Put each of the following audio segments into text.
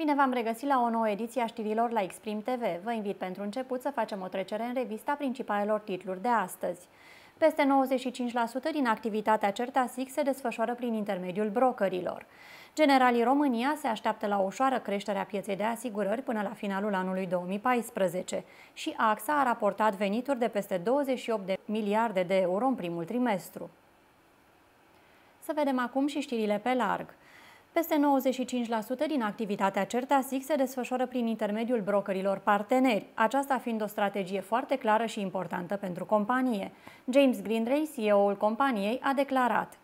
Bine v-am regăsit la o nouă ediție a știrilor la Exprim TV. Vă invit pentru început să facem o trecere în revista principalelor titluri de astăzi. Peste 95% din activitatea SIC se desfășoară prin intermediul brokerilor. Generalii România se așteaptă la o ușoară creștere a pieței de asigurări până la finalul anului 2014 și AXA a raportat venituri de peste 28 de miliarde de euro în primul trimestru. Să vedem acum și știrile pe larg. Peste 95% din activitatea Certasic se desfășoară prin intermediul brokerilor parteneri, aceasta fiind o strategie foarte clară și importantă pentru companie. James Grindray, CEO-ul companiei, a declarat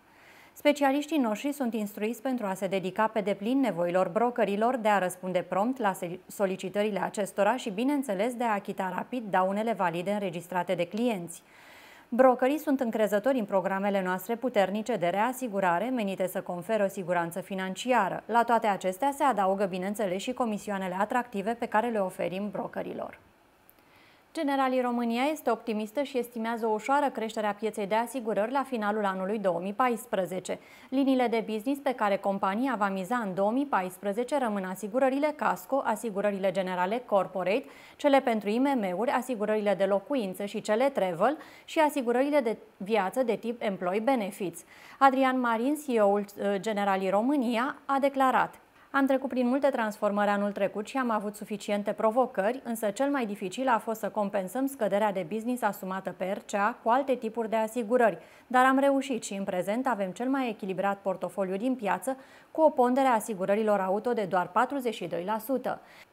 Specialiștii noștri sunt instruiți pentru a se dedica pe deplin nevoilor brokerilor de a răspunde prompt la solicitările acestora și, bineînțeles, de a achita rapid daunele valide înregistrate de clienți. Brokerii sunt încrezători în programele noastre puternice de reasigurare menite să conferă o siguranță financiară. La toate acestea se adaugă, bineînțeles, și comisioanele atractive pe care le oferim brokerilor. Generalii România este optimistă și estimează o ușoară creștere a pieței de asigurări la finalul anului 2014. Liniile de business pe care compania va miza în 2014 rămân asigurările casco, asigurările generale corporate, cele pentru IMM-uri, asigurările de locuință și cele travel și asigurările de viață de tip employee benefits. Adrian Marin, CEO-ul uh, Generalii România, a declarat am trecut prin multe transformări anul trecut și am avut suficiente provocări, însă cel mai dificil a fost să compensăm scăderea de business asumată pe RCA cu alte tipuri de asigurări, dar am reușit și în prezent avem cel mai echilibrat portofoliu din piață, cu o pondere a asigurărilor auto de doar 42%.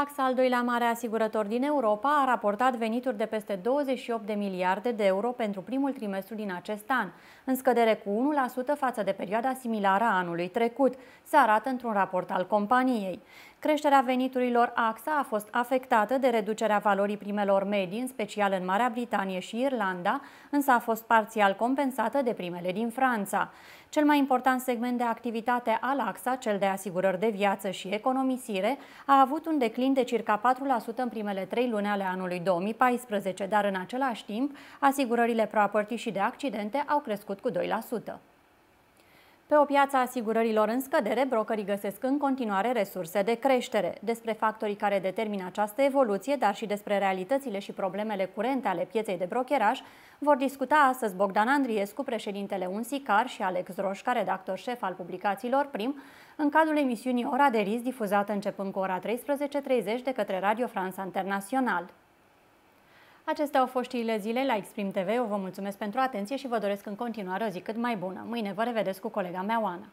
AXA, al doilea mare asigurător din Europa, a raportat venituri de peste 28 de miliarde de euro pentru primul trimestru din acest an, în scădere cu 1% față de perioada similară a anului trecut, se arată într-un raport al companiei. Creșterea veniturilor AXA a fost afectată de reducerea valorii primelor medii, în special în Marea Britanie și Irlanda, însă a fost parțial compensată de primele din Franța. Cel mai important segment de activitate al AXA, cel de asigurări de viață și economisire, a avut un declin creșterii de circa 4% în primele trei luni ale anului 2014, dar în același timp, asigurările property și de accidente au crescut cu 2%. Pe o piață a asigurărilor în scădere, brokerii găsesc în continuare resurse de creștere. Despre factorii care determină această evoluție, dar și despre realitățile și problemele curente ale pieței de brokeraj, vor discuta astăzi Bogdan Andriescu, președintele Unsicar și Alex Roșca, redactor șef al publicațiilor Prim, în cadrul emisiunii Ora de Riz, difuzată începând cu ora 13.30 de către Radio France Internațional. Acestea au fost știrile zile la Exprim TV. Eu vă mulțumesc pentru atenție și vă doresc în continuare o zi cât mai bună. Mâine vă revedeți cu colega mea, Oana.